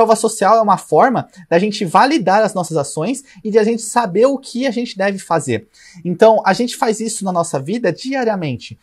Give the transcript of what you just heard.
prova social é uma forma da gente validar as nossas ações e de a gente saber o que a gente deve fazer. Então, a gente faz isso na nossa vida diariamente.